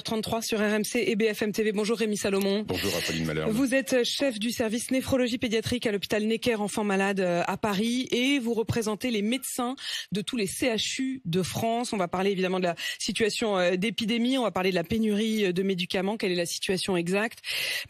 33 sur RMC et BFM TV. Bonjour Rémi Salomon. Bonjour Apolline Malherbe. Vous êtes chef du service néphrologie pédiatrique à l'hôpital Necker Enfants Malades euh, à Paris et vous représentez les médecins de tous les CHU de France. On va parler évidemment de la situation euh, d'épidémie, on va parler de la pénurie euh, de médicaments, quelle est la situation exacte.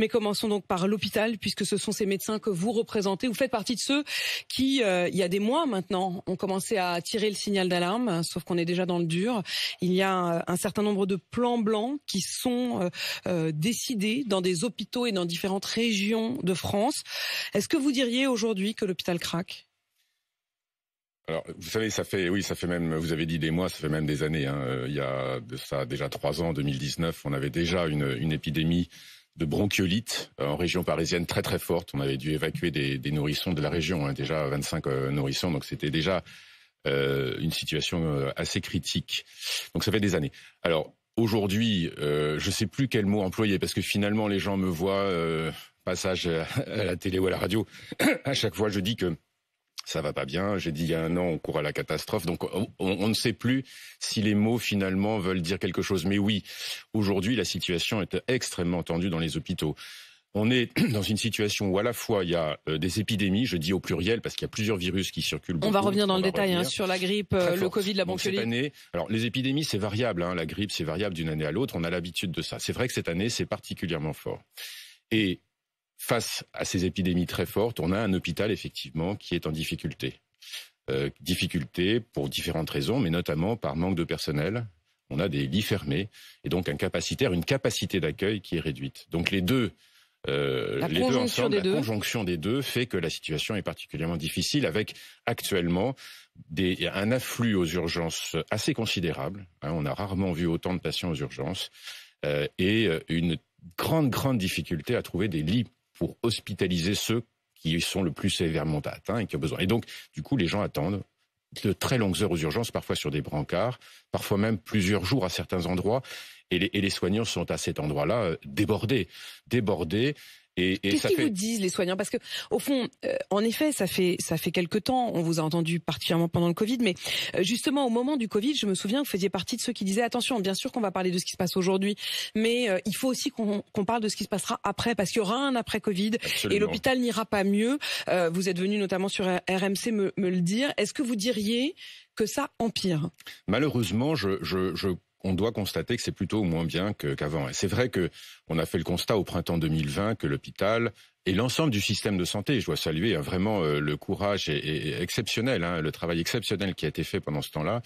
Mais commençons donc par l'hôpital puisque ce sont ces médecins que vous représentez. Vous faites partie de ceux qui, il y a des mois maintenant, ont commencé à tirer le signal d'alarme, sauf qu'on est déjà dans le dur. Il y a un certain nombre de plans blancs qui sont euh, euh, décidés dans des hôpitaux et dans différentes régions de France. Est-ce que vous diriez aujourd'hui que l'hôpital craque alors, vous savez, ça fait, oui, ça fait même, vous avez dit des mois, ça fait même des années. Hein. Euh, il y a de ça déjà trois ans, 2019, on avait déjà une, une épidémie de bronchiolite en région parisienne très très forte. On avait dû évacuer des, nourrissons de la région, hein, déjà 25 nourrissons, donc c'était déjà une situation assez critique. Donc ça fait des années. Alors aujourd'hui, euh, je sais plus quel mot employer parce que finalement les gens me voient euh, passage à la télé ou à la radio. à chaque fois, je dis que ça va pas bien. J'ai dit il y a un an, on court à la catastrophe. Donc on, ne sait plus si les mots finalement veulent dire quelque chose. Mais oui, aujourd'hui, la situation est extrêmement tendue dans les hôpitaux on est dans une situation où à la fois il y a euh, des épidémies, je dis au pluriel parce qu'il y a plusieurs virus qui circulent. on va revenir dans le détail hein, sur la grippe, euh, le Covid, la bronchiolite. année, alors les épidémies c'est variable, hein, la grippe c'est variable d'une année à l'autre, on a l'habitude de ça. C'est vrai que cette année c'est particulièrement fort. Et face à ces épidémies très fortes, on a un hôpital effectivement qui est en difficulté. Euh, difficulté pour différentes raisons, mais notamment par manque de personnel. On a des lits fermés et donc un capacitaire, une capacité d'accueil qui est réduite. Donc les deux euh, la conjonction des deux fait que la situation est particulièrement difficile avec actuellement un afflux aux urgences assez considérable. Hein, on a rarement vu autant de patients aux urgences euh, et euh, une grande, grande difficulté à trouver des lits pour hospitaliser ceux qui sont le plus sévèrement atteints et qui ont besoin. Et donc, du coup, les gens attendent de très longues heures aux urgences, parfois sur des brancards, parfois même plusieurs jours à certains endroits. Et les, soignants sont à cet endroit-là euh, débordés, débordés. Et, Qu'est-ce qu'ils vous disent les soignants Parce que au fond, euh, en effet, ça fait ça fait quelque temps. On vous a entendu particulièrement pendant le Covid, mais euh, justement au moment du Covid, je me souviens, vous faisiez partie de ceux qui disaient attention. Bien sûr qu'on va parler de ce qui se passe aujourd'hui, mais il faut aussi qu'on parle de ce qui se passera après, parce qu'il y aura un après Covid et l'hôpital n'ira pas mieux. vous êtes venu notamment sur RMC me, le dire. Est-ce que vous diriez que ça empire Malheureusement, je, je on doit constater que c'est plutôt moins bien qu'avant. c'est vrai que on a fait le constat au printemps 2020 que l'hôpital et l'ensemble du système de santé, je dois saluer hein, vraiment euh, le courage et, exceptionnel, hein, le travail exceptionnel qui a été fait pendant ce temps-là,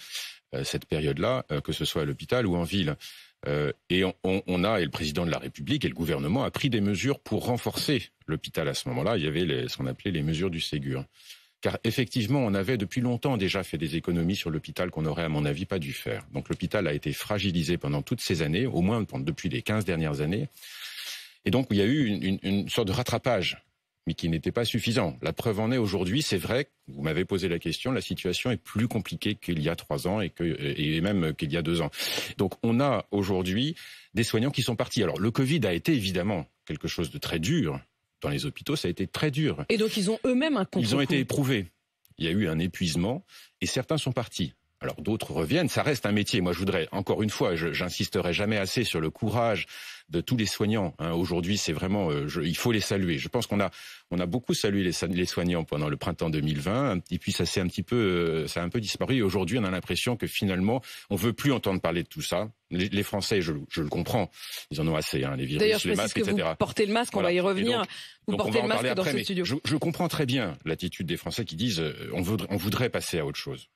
euh, cette période-là, euh, que ce soit à l'hôpital ou en ville. et on, a, et le président de la République et le gouvernement a pris des mesures pour renforcer l'hôpital à ce moment-là. Il y avait ce qu'on appelait les mesures du Ségur car effectivement, on avait depuis longtemps déjà fait des économies sur l'hôpital qu'on aurait, à mon avis, pas dû faire. Donc l'hôpital a été fragilisé pendant toutes ces années, au moins depuis les 15 dernières années. Et donc, il y a eu une, sorte de rattrapage mais qui n'était pas suffisant. La preuve en est aujourd'hui, c'est vrai, vous m'avez posé la question, la situation est plus compliquée qu'il y a trois ans et, et même qu'il y a deux ans. Donc on a aujourd'hui des soignants qui sont partis. Alors le Covid a été évidemment quelque chose de très dur, dans les hôpitaux, ça a été très dur. Et donc ils ont eux-mêmes un contre Ils ont été éprouvés. Il y a eu un épuisement et certains sont partis. Alors d'autres reviennent, ça reste un métier. Moi, je voudrais, encore une fois, j'insisterai jamais assez sur le courage de tous les soignants. Hein. Aujourd'hui, c'est vraiment, euh, il faut les saluer. Je pense qu'on a, on a beaucoup salué les, soignants pendant le printemps 2020, et puis ça s'est un petit peu, euh, ça a un peu disparu. Et Aujourd'hui, on a l'impression que finalement, on veut plus entendre parler de tout ça. Les, Français, je, le comprends, ils en ont assez, hein, les virus, les je que Vous portez le masque, on va y revenir. Donc, vous portez le masque dans ce studio. Je, comprends très bien l'attitude des Français qui disent, euh, on voudrait passer à autre chose.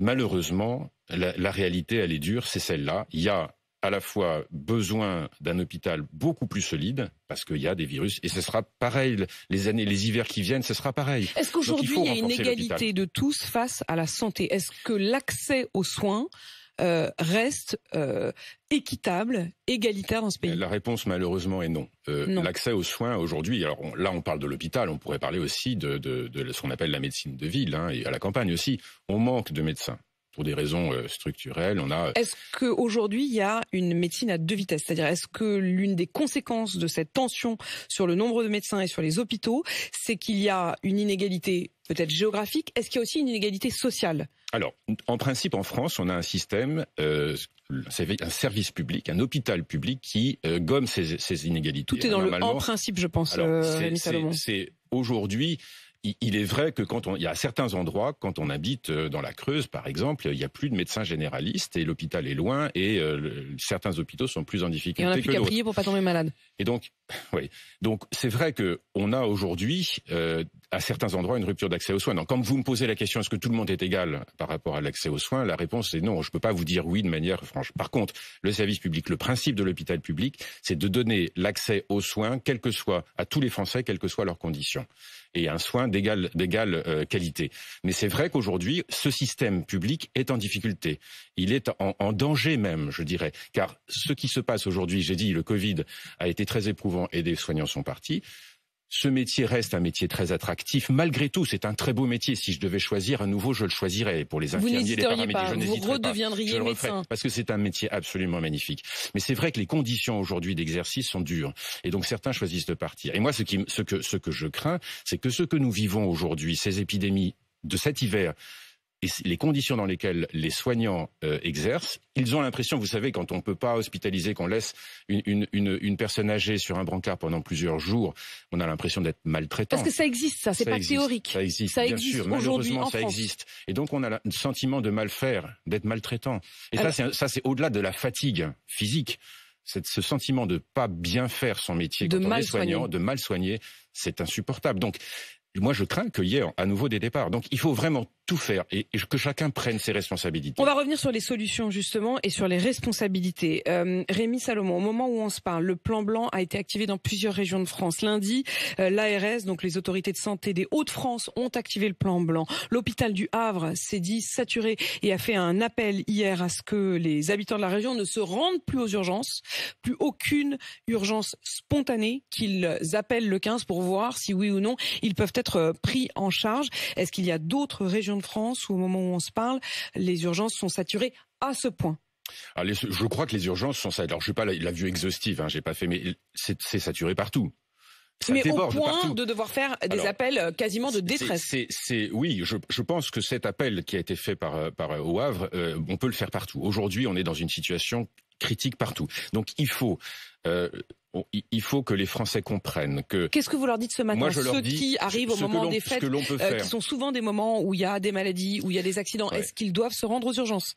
Malheureusement, la, réalité, elle est dure, c'est celle-là. Il y a à la fois besoin d'un hôpital beaucoup plus solide parce qu'il y a des virus et ce sera pareil les années les hivers qui viennent ce sera pareil. Est-ce qu'aujourd'hui il, y a une égalité de tous face à la santé Est-ce que l'accès aux soins euh, reste euh, équitable, égalitaire dans ce pays La réponse malheureusement est non. Euh, l'accès aux soins aujourd'hui, alors là on parle de l'hôpital, on pourrait parler aussi de, ce qu'on appelle la médecine de ville hein, et à la campagne aussi. On manque de médecins pour des raisons euh, structurelles. On a. Euh, est-ce qu'aujourd'hui il y a une médecine à deux vitesses C'est-à-dire est-ce que l'une des conséquences de cette tension sur le nombre de médecins et sur les hôpitaux, c'est qu'il y a une inégalité peut-être géographique Est-ce qu'il y a aussi une inégalité sociale Alors, en principe, en France, on a un système, euh, un service public, un hôpital public qui euh, gomme ces, inégalités. Tout est dans le en principe, je pense. Euh, c'est aujourd'hui il, est vrai que quand on, il y a certains endroits, quand on habite euh, dans la Creuse, par exemple, il n'y a plus de médecins généralistes et l'hôpital est loin et euh, certains hôpitaux sont plus en difficulté. Et on a plus qu'à prier pour pas tomber malade. Et donc, oui. Donc, c'est vrai que on a aujourd'hui euh, à certains endroits une rupture d'accès aux soins. Donc, comme vous me posez la question, est-ce que tout le monde est égal par rapport à l'accès aux soins La réponse est non. Je ne peux pas vous dire oui de manière franche. Par contre, le service public, le principe de l'hôpital public, c'est de donner l'accès aux soins, quel que soit, à tous les Français, quelles que soient leurs conditions et un soin d'égale euh, qualité. Mais c'est vrai qu'aujourd'hui, ce système public est en difficulté. Il est en, en, danger même, je dirais, car ce qui se passe aujourd'hui, j'ai dit, le Covid a été très éprouvant et des soignants sont partis. Ce métier reste un métier très attractif. Malgré tout, c'est un très beau métier. Si je devais choisir un nouveau, je le choisirais pour les infirmiers, Vous les paramédics. Pas. Vous Je le parce que c'est un métier absolument magnifique. Mais c'est vrai que les conditions aujourd'hui d'exercice sont dures et donc certains choisissent de partir. Et moi, ce, que, ce que je crains, c'est que ce que nous vivons aujourd'hui, ces épidémies de cet hiver, et les conditions dans lesquelles les soignants euh, exercent, ils ont l'impression, vous savez, quand on ne peut pas hospitaliser, qu'on laisse une, une, une, une, personne âgée sur un brancard pendant plusieurs jours, on a l'impression d'être maltraitant. Parce que ça existe, ça, c'est pas théorique. Ça existe, ça bien sûr, malheureusement, ça existe. Et donc on a le sentiment de mal faire, d'être maltraitant. Et c'est ça, c'est au-delà de la fatigue physique. Ce sentiment de pas bien faire son métier quand on est soignant, de mal soigner, c'est insupportable. Donc, moi, je crains qu'il y ait à nouveau des départs. Donc, il faut vraiment faire et, que chacun prenne ses responsabilités. On va revenir sur les solutions justement et sur les responsabilités. Euh, Rémi Salomon, au moment où on se parle, le plan blanc a été activé dans plusieurs régions de France. Lundi, euh, l'ARS, donc les autorités de santé des Hauts-de-France, ont activé le plan blanc. L'hôpital du Havre s'est dit saturé et a fait un appel hier à ce que les habitants de la région ne se rendent plus aux urgences, plus aucune urgence spontanée qu'ils appellent le 15 pour voir si oui ou non ils peuvent être pris en charge. Est-ce qu'il y a d'autres régions de France où au moment où on se parle, les urgences sont saturées à ce point Allez, ah, Je crois que les urgences sont ça. Alors je suis pas la, vue exhaustive, hein, j'ai pas fait, mais c'est saturé partout. mais au point de devoir faire des appels euh, quasiment de détresse. C'est oui, je, pense que cet appel qui a été fait par euh, par euh, au Havre, on peut le faire partout. Aujourd'hui, on est dans une situation critique partout. Donc il faut il faut que les Français comprennent que. Qu'est-ce que vous leur dites ce matin Ceux qui arrivent au moment des fêtes, euh, qui sont souvent des moments où il y a des maladies, où il y a des accidents, est-ce qu'ils doivent se rendre aux urgences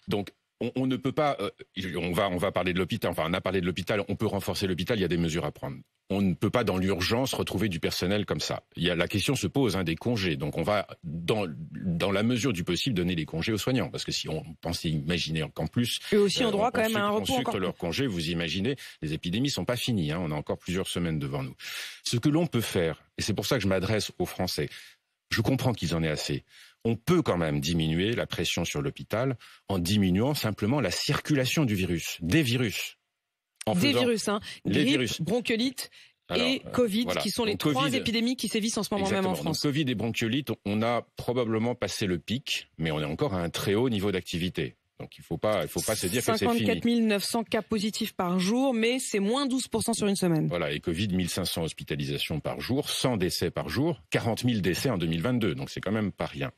on, ne peut pas. Euh, on va, on va parler de l'hôpital. Enfin, on a parlé de l'hôpital. On peut renforcer l'hôpital. Il y a des mesures à prendre. On ne peut pas dans l'urgence retrouver du personnel comme ça. Il y a, la question se pose hein, des congés. Donc, on va dans dans la mesure du possible donner des congés aux soignants, parce que si on pensait imaginer qu'en plus, Et aussi ont euh, droit quand même à un repos. On leurs congés. Vous imaginez, les épidémies sont pas finies. Hein. on a encore plusieurs semaines devant nous. Ce que l'on peut faire, et c'est pour ça que je m'adresse aux Français. Je comprends qu'ils en aient assez on peut quand même diminuer la pression sur l'hôpital en diminuant simplement la circulation du virus, des virus. des virus, hein. virus. bronchiolite et euh, Covid, qui sont les trois épidémies qui sévissent en ce moment même en France. Covid et bronchiolite, on a probablement passé le pic, mais on est encore à un très haut niveau d'activité. Donc il faut pas, il faut pas se dire que c'est fini. 54 900 cas positifs par jour, mais c'est moins 12 sur une semaine. Voilà, et Covid 1500 hospitalisations par jour, 100 décès par jour, 40 000 décès en 2022. Donc c'est quand même pas rien.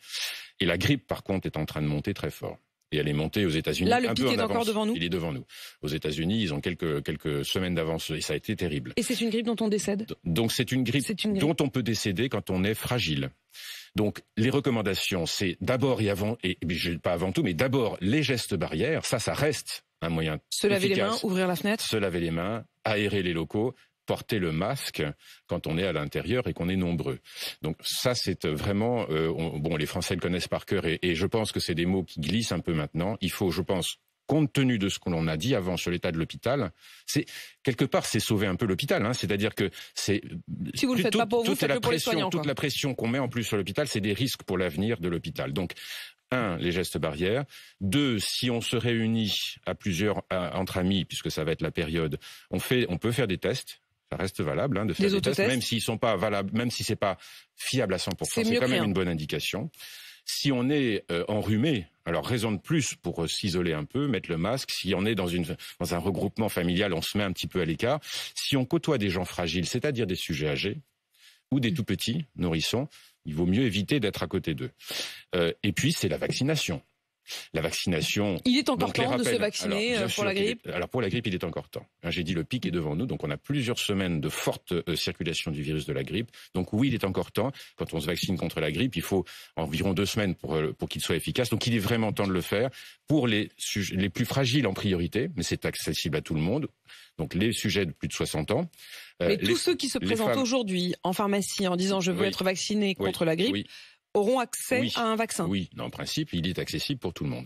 Et la grippe, par contre, est en train de monter très fort et elle est montée aux États-Unis. Là, le pic est encore devant nous. Il est devant nous. Aux États-Unis, ils ont quelques quelques semaines d'avance et ça a été terrible. Et c'est une grippe dont on décède. Donc c'est une grippe dont on peut décéder quand on est fragile. Donc les recommandations, c'est d'abord et avant, et, pas avant tout, mais d'abord les gestes barrières, ça, ça reste un moyen. Se laver les mains, ouvrir la fenêtre. Se laver les mains, aérer les locaux, porter le masque quand on est à l'intérieur et qu'on est nombreux. Donc ça, c'est euh, vraiment, euh, bon, les Français le connaissent par cœur et je pense que c'est des mots qui glissent un peu maintenant. Il faut, je pense, compte tenu de ce qu'on a dit avant sur l'état de l'hôpital, c'est quelque part c'est sauver un peu l'hôpital. Hein, C'est-à-dire que c'est si vous faites toute la, pour pression, les soignants, toute la pression qu'on met en plus sur l'hôpital, c'est des risques pour l'avenir de l'hôpital. Donc un, les gestes barrières. Deux, si on se réunit à plusieurs entre amis, puisque ça va être la période, on fait, on peut faire des tests. Ça reste valable hein, de faire des, tests, même s'ils sont pas valables, même si c'est pas fiable à 100%. C'est quand même une bonne indication. Si on est euh, enrhumé, alors raison de plus pour euh, s'isoler un peu, mettre le masque. Si on est dans une dans un regroupement familial, on se met un petit peu à l'écart. Si on côtoie des gens fragiles, c'est-à-dire des sujets âgés ou des mm. tout petits nourrissons, il vaut mieux éviter d'être à côté d'eux. Euh, et puis c'est la vaccination. La vaccination. Il est encore temps de se vacciner euh, pour la grippe. alors pour la grippe, il est encore temps. Hein, j'ai dit le pic est devant nous, donc on a plusieurs semaines de forte euh, circulation du virus de la grippe. Donc oui, il est encore temps. Quand on se vaccine contre la grippe, il faut environ deux semaines pour, euh, qu'il soit efficace. Donc il est vraiment temps de le faire pour les plus fragiles en priorité, mais c'est accessible à tout le monde. Donc les sujets de plus de 60 ans. et tous ceux qui se présentent aujourd'hui en pharmacie en disant je veux être vacciné contre la grippe auront accès à un vaccin. Oui, en principe, il est accessible pour tout le monde.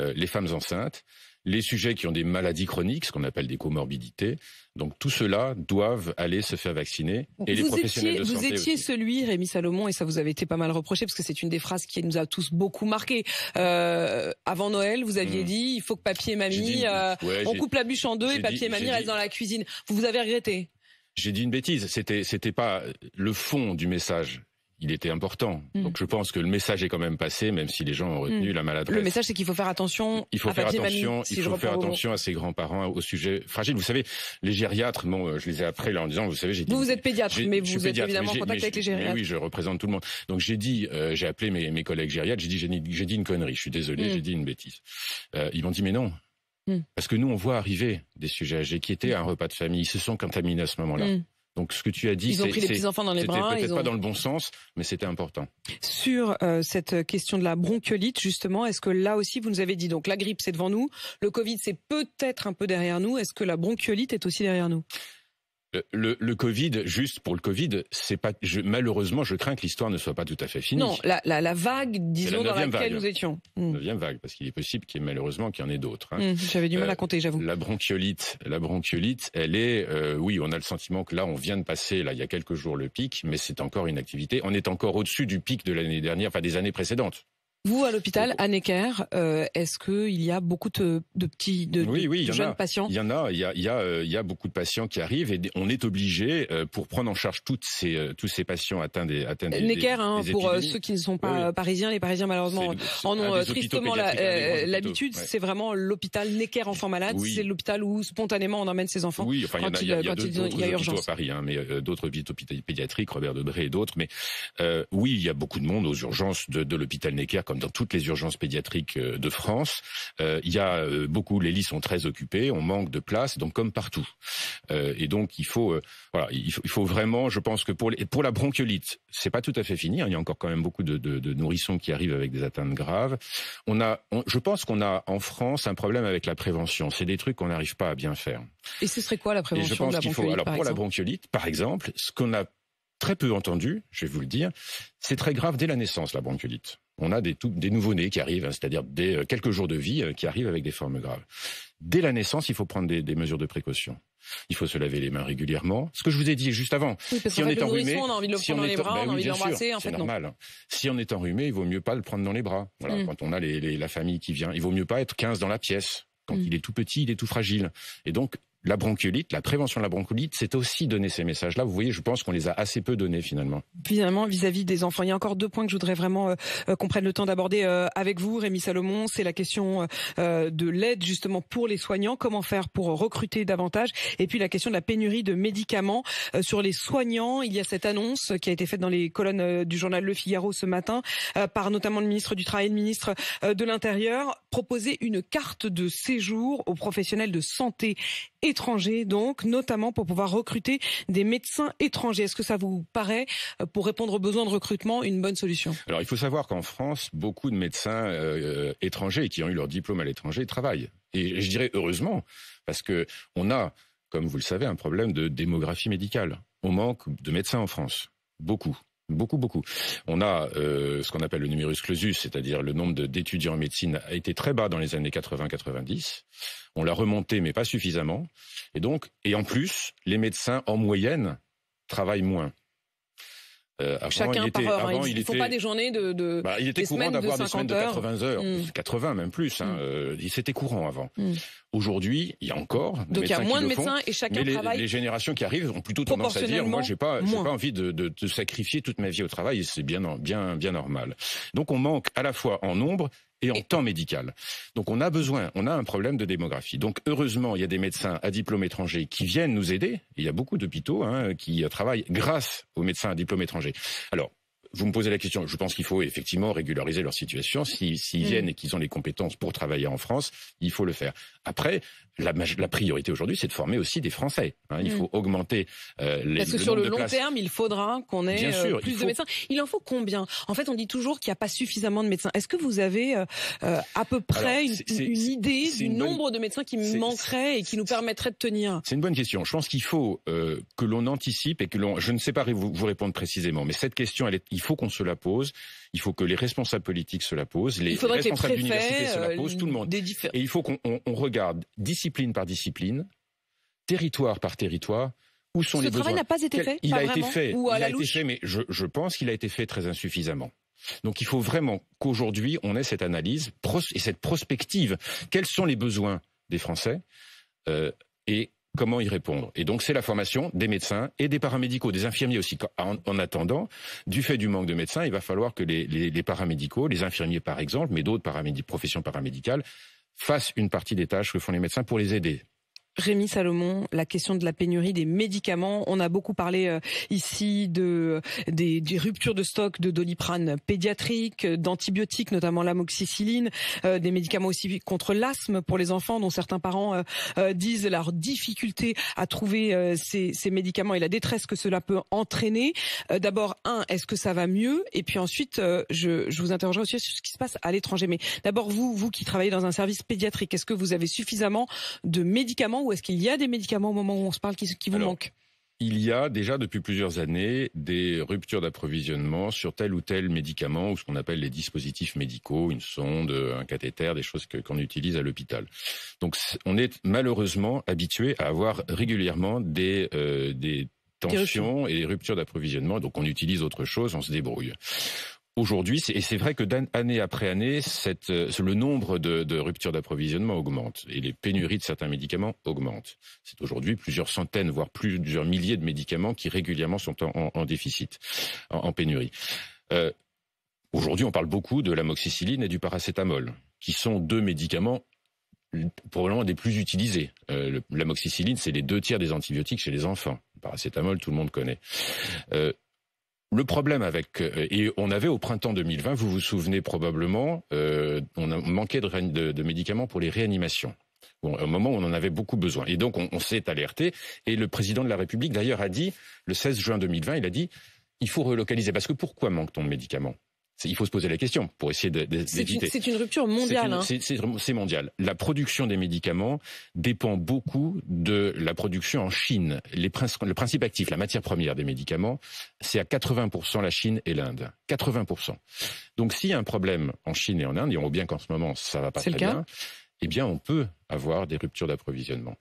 Euh, les femmes enceintes, les sujets qui ont des maladies chroniques, ce qu'on appelle des comorbidités. Donc tout cela doivent aller se faire vacciner. Et les professionnels étiez, Vous étiez celui, Rémi Salomon, et ça vous avait été pas mal reproché, parce que c'est une des phrases qui nous a tous beaucoup marqué. Euh, avant Noël, vous aviez hmm. dit, il faut que papier et mamie, euh, on coupe la bûche en deux et papier et mamie restent dans la cuisine. Vous vous avez regretté j'ai dit une bêtise. C'était, c'était pas le fond du message il était important. Mm. Donc je pense que le message est quand même passé, même si les gens ont retenu mm. la maladresse. Le message, c'est qu'il faut faire attention. Il faut à faire attention. il faut faire attention à ses grands-parents au sujet fragile. Vous savez, les gériatres, bon, euh, je les ai appris là en disant, vous savez, j'ai. Vous, vous êtes pédiatre, mais vous êtes évidemment en contact avec les gériatres. oui, je représente tout le monde. Donc j'ai dit, euh, j'ai appelé mes, mes collègues gériatres, j'ai dit, j'ai dit une connerie. Je suis désolé, mm. j'ai dit une bêtise. Euh, ils m'ont dit, mais non. Parce que nous, on voit arriver des sujets âgés qui étaient à un repas de famille, ils se sont contaminés à ce moment-là. Donc ce que tu as dit, ils ont les petits enfants dans les bras, peut-être pas dans le bon sens, mais c'était important. Sur euh, cette question de la bronchiolite, justement, est-ce que là aussi vous nous avez dit donc la grippe c'est devant nous, le Covid c'est peut-être un peu derrière nous, est-ce que la bronchiolite est aussi derrière nous euh, le, Covid, juste pour le Covid, c'est pas. Je, malheureusement, je crains que l'histoire ne soit pas tout à fait finie. Non, la, la, vague, disons, dans laquelle nous étions. Hmm. Neuvième vague, parce qu'il est possible qu'il y ait malheureusement qu'il y en ait d'autres. Hein. Hmm, j'avais du mal à euh, compter, j'avoue. la bronchiolite, la bronchiolite, elle est. Euh, oui, on a le sentiment que là, on vient de passer là il y a quelques jours le pic, mais c'est encore une activité. On est encore au-dessus du pic de l'année dernière, enfin des années précédentes. Vous, à l'hôpital, à Necker, est-ce que il y a beaucoup de, de petits, de, oui, oui, il jeunes Il y en a, il y a, y a, il y a beaucoup de patients qui arrivent et on est obligé, pour prendre en charge toutes ces, tous ces patients atteints des, atteints des, Necker, hein, pour ceux qui ne sont pas parisiens, les parisiens malheureusement en ont tristement l'habitude, c'est vraiment l'hôpital Necker enfants malades, c'est l'hôpital où spontanément on emmène ses enfants. Oui, enfin quand il y, a, urgence. hôpitaux à Paris, hein, mais euh, d'autres hôpitaux pédiatriques, Robert Debré et d'autres, mais oui, il y a beaucoup de monde aux urgences de, de l'hôpital Necker comme dans toutes les urgences pédiatriques euh, de France, euh, il y a euh, beaucoup, les lits sont très occupés, on manque de place, donc comme partout. et donc il faut, voilà, il faut, vraiment, je pense que pour les, pour la bronchiolite, c'est pas tout à fait fini. Hein, il y a encore quand même beaucoup de, de, de, nourrissons qui arrivent avec des atteintes graves. On a, je pense qu'on a en France un problème avec la prévention. C'est des trucs qu'on n'arrive pas à bien faire. Et ce serait quoi la prévention de la bronchiolite Alors pour la bronchiolite, par exemple, ce qu'on a très peu entendu, je vais vous le dire, c'est très grave dès la naissance la bronchiolite on a des, des nouveau-nés qui arrivent, hein, c'est-à-dire des euh, quelques jours de vie euh, qui arrivent avec des formes graves. Dès la naissance, il faut prendre des, mesures de précaution. Il faut se laver les mains régulièrement. Ce que je vous ai dit juste avant, si on est enrhumé, on a envie de le prendre dans les bras, on a bah envie de Si on est enrhumé, il vaut mieux pas le prendre dans les bras. Mm. quand on a les, la famille qui vient, il vaut mieux pas être 15 dans la pièce. Quand mm. il est tout petit, il est tout fragile. Et donc, la bronchiolite, la prévention de la bronchiolite, c'est aussi donner ces messages-là. Vous voyez, je pense qu'on les a assez peu donnés finalement. Finalement, vis-à-vis des enfants, il y a encore deux points que je voudrais vraiment euh, euh, qu'on prenne le temps d'aborder euh, avec vous, Rémi Salomon. C'est la question de l'aide justement pour les soignants, comment faire pour recruter davantage, et puis la question de la pénurie de médicaments sur les soignants. Il y a cette annonce qui a été faite dans les colonnes du journal Le Figaro ce matin par notamment le ministre du Travail et le ministre de l'Intérieur, proposer une carte de séjour aux professionnels de santé étrangers, donc, notamment pour pouvoir recruter des médecins étrangers. Est-ce que ça vous paraît, euh, pour répondre aux besoins de recrutement, une bonne solution Alors, il faut savoir qu'en France, beaucoup de médecins euh, étrangers qui ont eu leur diplôme à l'étranger travaillent. Et je dirais heureusement, parce que on a, comme vous le savez, un problème de démographie médicale. On manque de médecins en France, beaucoup. Beaucoup, beaucoup. On a euh, ce qu'on appelle le numerus clausus, c'est-à-dire le nombre d'étudiants en médecine a été très bas dans les années 80-90. On l'a remonté, mais pas suffisamment. Et donc, et en plus, les médecins en moyenne travaillent moins. Euh, avant, Chacun il était, par heure. Hein. il ne faut pas des journées de, de bah, Il était courant d'avoir des semaines de 80 heures, 80 même plus. Hein. Mm. Euh, il C'était courant avant. Mm. Aujourd'hui, il y a encore Donc il y a moins de médecins et chacun mais travaille. Les, générations qui arrivent ont plutôt tendance à dire moi j'ai pas pas envie de, sacrifier toute ma vie au travail c'est bien bien bien normal. Donc on manque à la fois en nombre et en temps médical. Donc on a besoin, on a un problème de démographie. Donc heureusement, il y a des médecins à diplôme étranger qui viennent nous aider. Il y a beaucoup d'hôpitaux hein, qui travaillent grâce aux médecins à diplôme étranger. Alors, vous me posez la question. Je pense qu'il faut effectivement régulariser leur situation. S'ils viennent et qu'ils ont les compétences pour travailler en France, il faut le faire. Après, la, priorité aujourd'hui, c'est de former aussi des Français. Hein. il mm. faut augmenter euh, les Parce que sur le long terme, il faudra qu'on ait euh, plus de médecins. Il en faut combien En fait, on dit toujours qu'il n'y a pas suffisamment de médecins. Est-ce que vous avez euh, à peu près une, idée du nombre de médecins qui manquerait et qui nous permettrait de tenir C'est une bonne question. Je pense qu'il faut que l'on anticipe et que l'on... Je ne sais pas vous, répondre précisément, mais cette question, il faut qu'on se la pose. Il faut que les responsables politiques se la posent, les responsables d'université se la euh, posent, tout le monde. Et il faut qu'on regarde discipline par discipline, territoire par territoire, où sont les besoins. Ce travail n'a pas été fait. Il a été fait. a été mais je, pense qu'il a été fait très insuffisamment. Donc il faut vraiment qu'aujourd'hui on ait cette analyse et cette prospective. Quels sont les besoins des Français euh, et comment y répondre. Et donc c'est la formation des médecins et des paramédicaux, des infirmiers aussi. En, attendant, du fait du manque de médecins, il va falloir que les paramédicaux, les infirmiers par exemple, mais d'autres professions paramédicales, fassent une partie des tâches que font les médecins pour les aider. Rémi Salomon, la question de la pénurie des médicaments. On a beaucoup parlé euh, ici de euh, des, ruptures de stock de doliprane pédiatrique, d'antibiotiques, notamment l'amoxicilline, euh, des médicaments aussi contre l'asthme pour les enfants, dont certains parents disent leur difficulté à trouver ces, médicaments et la détresse que cela peut entraîner. d'abord, un, est-ce que ça va mieux Et puis ensuite, je, je vous interrogerai aussi sur ce qui se passe à l'étranger. Mais d'abord, vous, vous qui travaillez dans un service pédiatrique, est-ce que vous avez suffisamment de médicaments ou est-ce qu'il y a des médicaments au moment où on se parle qui, vous manquent il y a déjà depuis plusieurs années des ruptures d'approvisionnement sur tel ou tel médicament ou ce qu'on appelle les dispositifs médicaux, une sonde, un cathéter, des choses qu'on utilise à l'hôpital. Donc on est malheureusement habitué à avoir régulièrement des, euh, tensions et des ruptures d'approvisionnement. Donc on utilise autre chose, on se débrouille. Aujourd'hui, et c'est vrai que d'année après année, cette, euh, le nombre de, de ruptures d'approvisionnement augmente et les pénuries de certains médicaments augmentent. C'est aujourd'hui plusieurs centaines, voire plusieurs milliers de médicaments qui régulièrement sont en, en déficit, en, pénurie. Euh, aujourd'hui, on parle beaucoup de l'amoxicilline et du paracétamol, qui sont deux médicaments probablement des plus utilisés. Euh, L'amoxicilline, c'est les deux tiers des antibiotiques chez les enfants. Le paracétamol, tout le monde connaît. Euh, le problème avec euh, et on avait au printemps 2020, vous vous souvenez probablement, euh, on manquait de, de, médicaments pour les réanimations. au moment où on en avait beaucoup besoin. Et donc on, on s'est alerté. Et le président de la République d'ailleurs a dit le 16 juin 2020, il a dit il faut relocaliser parce que pourquoi manque-t-on de médicaments il faut se poser la question pour essayer d'éviter. C'est une, rupture mondiale. Hein. C'est mondial. La production des médicaments dépend beaucoup de la production en Chine. le principe actif, la matière première des médicaments, c'est à 80% la Chine et l'Inde. 80%. Donc s'il y a un problème en Chine et en Inde, et on voit bien qu'en ce moment ça va pas très bien, eh bien on peut avoir des ruptures d'approvisionnement.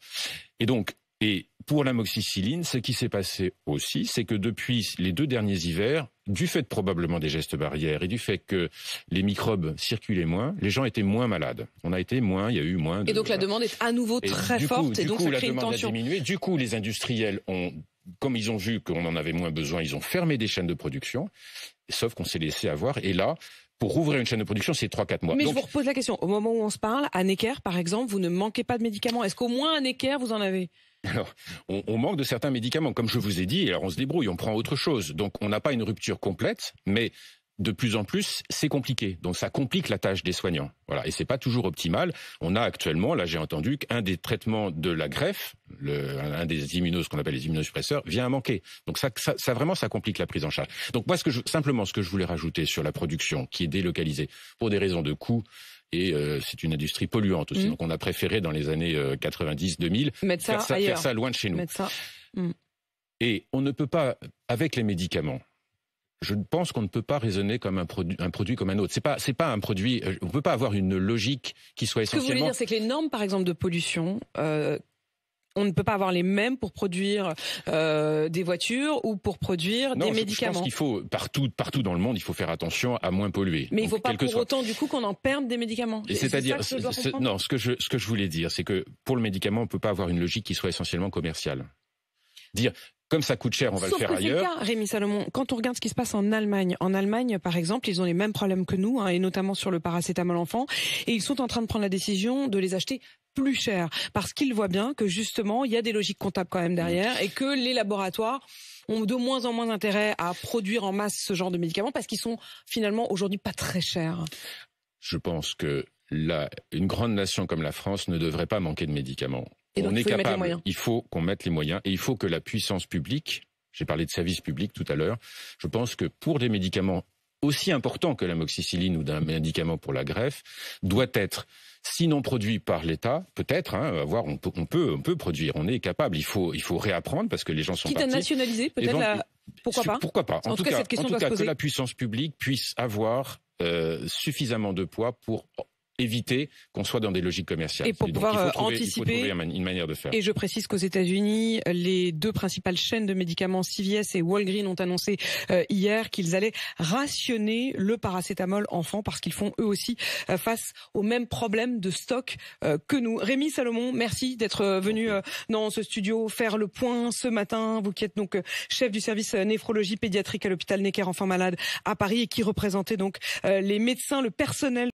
Et donc, et pour l'amoxicilline, ce qui s'est passé aussi, c'est que depuis les deux derniers hivers, du fait probablement des gestes barrières et du fait que les microbes circulaient moins, les gens étaient moins malades. On a été moins, il y a eu moins. De, et donc la demande est à nouveau très forte et donc coup, ça crée une tension. A diminué. Du coup, les industriels ont comme ils ont vu qu'on en avait moins besoin, ils ont fermé des chaînes de production, sauf qu'on s'est laissé avoir. Et là, pour rouvrir une chaîne de production, c'est 3-4 mois. Mais je vous repose la question. Au moment où on se parle, à Necker, par exemple, vous ne manquez pas de médicaments. Est-ce qu'au moins à Necker, vous en avez alors, on, manque de certains médicaments, comme je vous ai dit, alors on se débrouille, on prend autre chose. Donc, on n'a pas une rupture complète, mais de plus en plus, c'est compliqué. Donc, ça complique la tâche des soignants. Voilà. Et c'est pas toujours optimal. On a actuellement, là, j'ai entendu qu'un des traitements de la greffe, un des immunosuppresseurs, vient à manquer. Donc, ça, ça, vraiment, ça complique la prise en charge. Donc, moi, que simplement, ce que je voulais rajouter sur la production qui est délocalisée pour des raisons de coût, et euh, c'est une industrie polluante aussi. Mmh. Donc on a préféré dans les années 90-2000 euh, faire, ça, loin de chez nous. Mmh. Et on ne peut pas, avec les médicaments, je pense qu'on ne peut pas raisonner comme un, produit, un produit comme un autre. C'est pas, c'est pas un produit. Euh, on peut pas avoir une logique qui soit essentiellement. Ce que vous voulez dire, c'est que les normes, par exemple, de pollution, on ne peut pas avoir les mêmes pour produire euh, des voitures ou pour produire des médicaments. Je pense qu'il faut partout, partout dans le monde, il faut faire attention à moins polluer. Mais il ne faut pas pour autant du coup qu'on en perde des médicaments. c'est-à-dire, non, ce que je, ce que je voulais dire, c'est que pour le médicament, on ne peut pas avoir une logique qui soit essentiellement commerciale. Dire comme ça coûte cher, on va le faire que ailleurs. Le cas, Rémi Salomon, quand on regarde ce qui se passe en Allemagne, en Allemagne, par exemple, ils ont les mêmes problèmes que nous, hein, et notamment sur le paracétamol enfant, et ils sont en train de prendre la décision de les acheter plus cher parce qu'il voit bien que justement il y a des logiques comptables quand même derrière et que les laboratoires ont de moins en moins intérêt à produire en masse ce genre de médicaments parce qu'ils sont finalement aujourd'hui pas très chers. Je pense que là, une grande nation comme la France ne devrait pas manquer de médicaments. On est capable. Il faut qu'on mette les moyens et il faut que la puissance publique. J'ai parlé de service public tout à l'heure. Je pense que pour des médicaments aussi importants que l'amoxicilline ou d'un médicament pour la greffe, doit être sinon produit par l'État, peut-être, hein, voir, on peut, on peut, produire, on est capable. Il faut, il faut réapprendre parce que les gens sont Quitte à nationaliser, peut-être Pourquoi pas Pourquoi pas En, tout, cas, cette question en que la puissance publique puisse avoir euh, suffisamment de poids pour éviter qu'on soit dans des logiques commerciales. Et pour pouvoir euh, trouver, anticiper, une manière de faire. Et je précise qu'aux États-Unis, les deux principales chaînes de médicaments, CVS et Walgreens, ont annoncé euh, hier qu'ils allaient rationner le paracétamol enfant parce qu'ils font eux aussi euh, face aux mêmes problèmes de stock que nous. Rémi Salomon, merci d'être venu dans ce studio faire le point ce matin. Vous qui êtes donc chef du service néphrologie pédiatrique à l'hôpital Necker Enfants Malades à Paris et qui représentez donc les médecins, le personnel